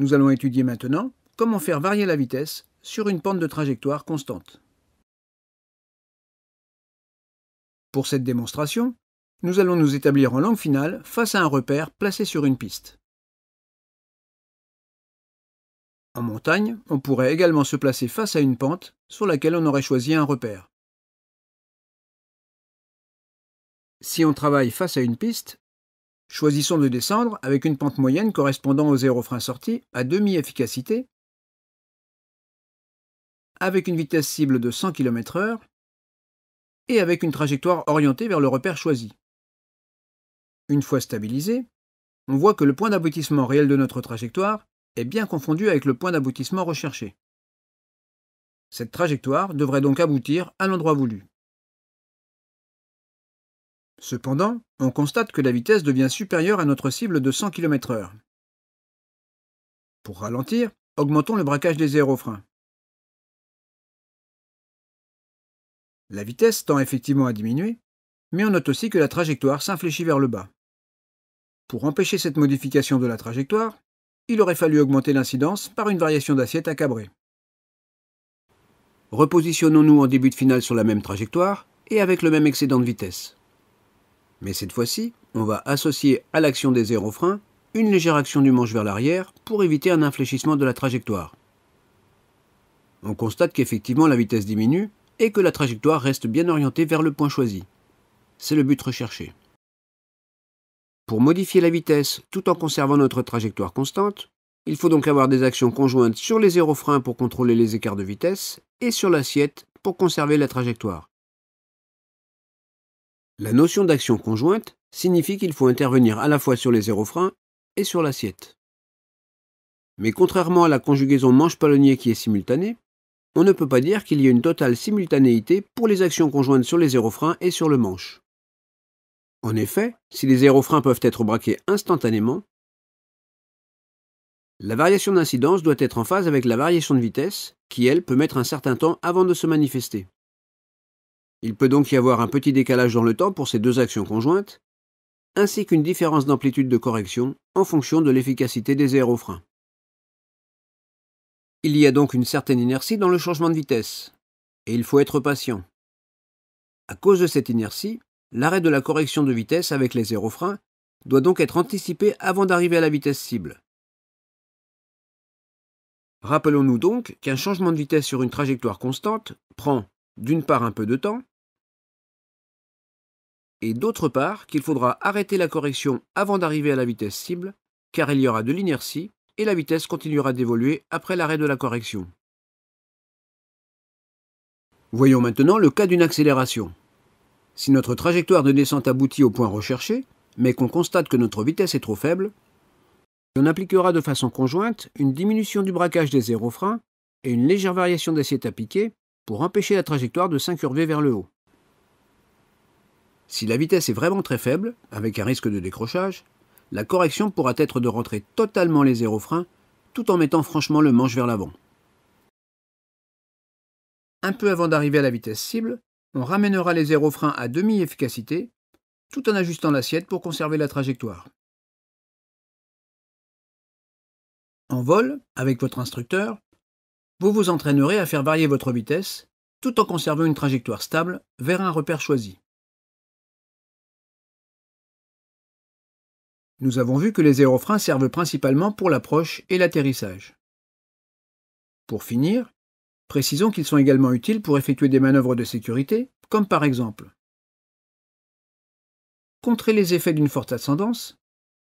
Nous allons étudier maintenant comment faire varier la vitesse sur une pente de trajectoire constante. Pour cette démonstration, nous allons nous établir en langue finale face à un repère placé sur une piste. En montagne, on pourrait également se placer face à une pente sur laquelle on aurait choisi un repère. Si on travaille face à une piste, Choisissons de descendre avec une pente moyenne correspondant au zéro frein sorti à demi-efficacité, avec une vitesse cible de 100 km/h et avec une trajectoire orientée vers le repère choisi. Une fois stabilisé, on voit que le point d'aboutissement réel de notre trajectoire est bien confondu avec le point d'aboutissement recherché. Cette trajectoire devrait donc aboutir à l'endroit voulu. Cependant, on constate que la vitesse devient supérieure à notre cible de 100 km/h. Pour ralentir, augmentons le braquage des aérofreins. La vitesse tend effectivement à diminuer, mais on note aussi que la trajectoire s'infléchit vers le bas. Pour empêcher cette modification de la trajectoire, il aurait fallu augmenter l'incidence par une variation d'assiette à cabrer. Repositionnons-nous en début de finale sur la même trajectoire et avec le même excédent de vitesse. Mais cette fois-ci, on va associer à l'action des zéro une légère action du manche vers l'arrière pour éviter un infléchissement de la trajectoire. On constate qu'effectivement la vitesse diminue et que la trajectoire reste bien orientée vers le point choisi. C'est le but recherché. Pour modifier la vitesse tout en conservant notre trajectoire constante, il faut donc avoir des actions conjointes sur les aérofreins pour contrôler les écarts de vitesse et sur l'assiette pour conserver la trajectoire. La notion d'action conjointe signifie qu'il faut intervenir à la fois sur les aérofreins et sur l'assiette. Mais contrairement à la conjugaison manche-palonnier qui est simultanée, on ne peut pas dire qu'il y ait une totale simultanéité pour les actions conjointes sur les aérofreins et sur le manche. En effet, si les aérofreins peuvent être braqués instantanément, la variation d'incidence doit être en phase avec la variation de vitesse, qui elle peut mettre un certain temps avant de se manifester. Il peut donc y avoir un petit décalage dans le temps pour ces deux actions conjointes, ainsi qu'une différence d'amplitude de correction en fonction de l'efficacité des aérofreins. Il y a donc une certaine inertie dans le changement de vitesse, et il faut être patient. À cause de cette inertie, l'arrêt de la correction de vitesse avec les aérofreins doit donc être anticipé avant d'arriver à la vitesse cible. Rappelons-nous donc qu'un changement de vitesse sur une trajectoire constante prend, d'une part, un peu de temps, et d'autre part qu'il faudra arrêter la correction avant d'arriver à la vitesse cible, car il y aura de l'inertie et la vitesse continuera d'évoluer après l'arrêt de la correction. Voyons maintenant le cas d'une accélération. Si notre trajectoire de descente aboutit au point recherché, mais qu'on constate que notre vitesse est trop faible, on appliquera de façon conjointe une diminution du braquage des freins et une légère variation d'assiette appliquée pour empêcher la trajectoire de s'incurver vers le haut. Si la vitesse est vraiment très faible, avec un risque de décrochage, la correction pourra être de rentrer totalement les freins, tout en mettant franchement le manche vers l'avant. Un peu avant d'arriver à la vitesse cible, on ramènera les freins à demi-efficacité tout en ajustant l'assiette pour conserver la trajectoire. En vol, avec votre instructeur, vous vous entraînerez à faire varier votre vitesse tout en conservant une trajectoire stable vers un repère choisi. Nous avons vu que les aérofreins servent principalement pour l'approche et l'atterrissage. Pour finir, précisons qu'ils sont également utiles pour effectuer des manœuvres de sécurité, comme par exemple contrer les effets d'une forte ascendance,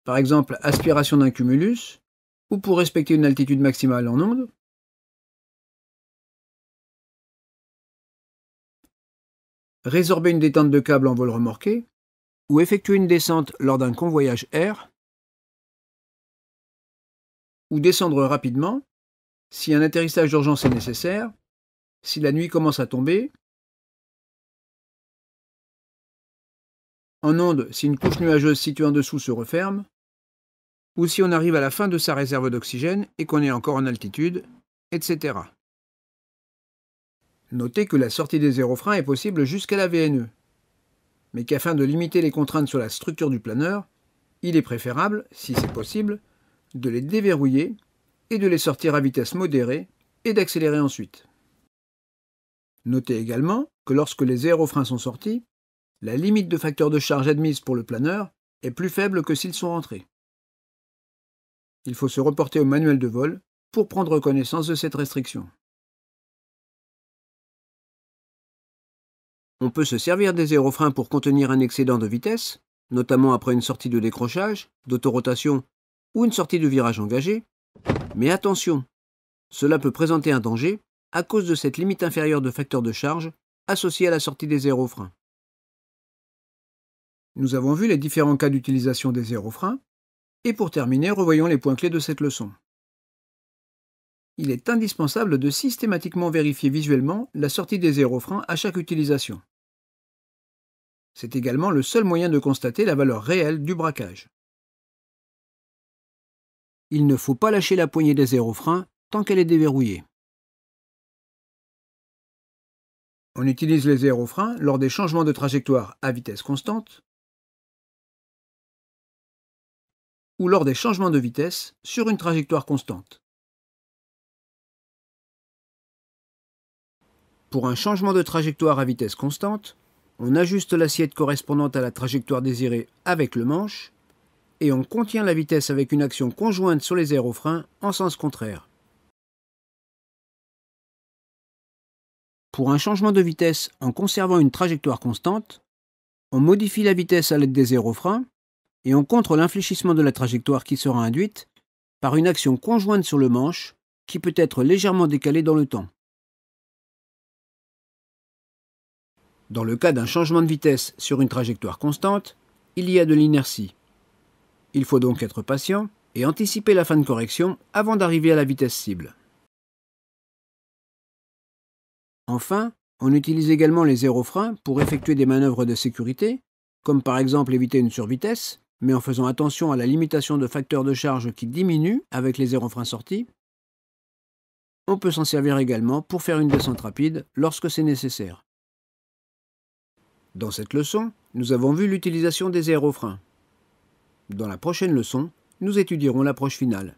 par exemple aspiration d'un cumulus, ou pour respecter une altitude maximale en onde, résorber une détente de câble en vol remorqué, ou effectuer une descente lors d'un convoyage air, ou descendre rapidement si un atterrissage d'urgence est nécessaire, si la nuit commence à tomber, en onde si une couche nuageuse située en dessous se referme, ou si on arrive à la fin de sa réserve d'oxygène et qu'on est encore en altitude, etc. Notez que la sortie des freins est possible jusqu'à la VNE mais qu'afin de limiter les contraintes sur la structure du planeur, il est préférable, si c'est possible, de les déverrouiller et de les sortir à vitesse modérée et d'accélérer ensuite. Notez également que lorsque les aérofreins sont sortis, la limite de facteur de charge admise pour le planeur est plus faible que s'ils sont rentrés. Il faut se reporter au manuel de vol pour prendre connaissance de cette restriction. On peut se servir des aérofreins pour contenir un excédent de vitesse, notamment après une sortie de décrochage, d'autorotation ou une sortie de virage engagé. Mais attention, cela peut présenter un danger à cause de cette limite inférieure de facteur de charge associée à la sortie des aérofreins. Nous avons vu les différents cas d'utilisation des aérofreins, et pour terminer, revoyons les points clés de cette leçon il est indispensable de systématiquement vérifier visuellement la sortie des aérofreins à chaque utilisation. C'est également le seul moyen de constater la valeur réelle du braquage. Il ne faut pas lâcher la poignée des aérofreins tant qu'elle est déverrouillée. On utilise les aérofreins lors des changements de trajectoire à vitesse constante ou lors des changements de vitesse sur une trajectoire constante. Pour un changement de trajectoire à vitesse constante, on ajuste l'assiette correspondante à la trajectoire désirée avec le manche, et on contient la vitesse avec une action conjointe sur les aérofreins en sens contraire. Pour un changement de vitesse en conservant une trajectoire constante, on modifie la vitesse à l'aide des aérofreins et on contre l'infléchissement de la trajectoire qui sera induite par une action conjointe sur le manche qui peut être légèrement décalée dans le temps. Dans le cas d'un changement de vitesse sur une trajectoire constante, il y a de l'inertie. Il faut donc être patient et anticiper la fin de correction avant d'arriver à la vitesse cible. Enfin, on utilise également les freins pour effectuer des manœuvres de sécurité, comme par exemple éviter une survitesse, mais en faisant attention à la limitation de facteurs de charge qui diminue avec les freins sortis. On peut s'en servir également pour faire une descente rapide lorsque c'est nécessaire. Dans cette leçon, nous avons vu l'utilisation des aérofreins. Dans la prochaine leçon, nous étudierons l'approche finale.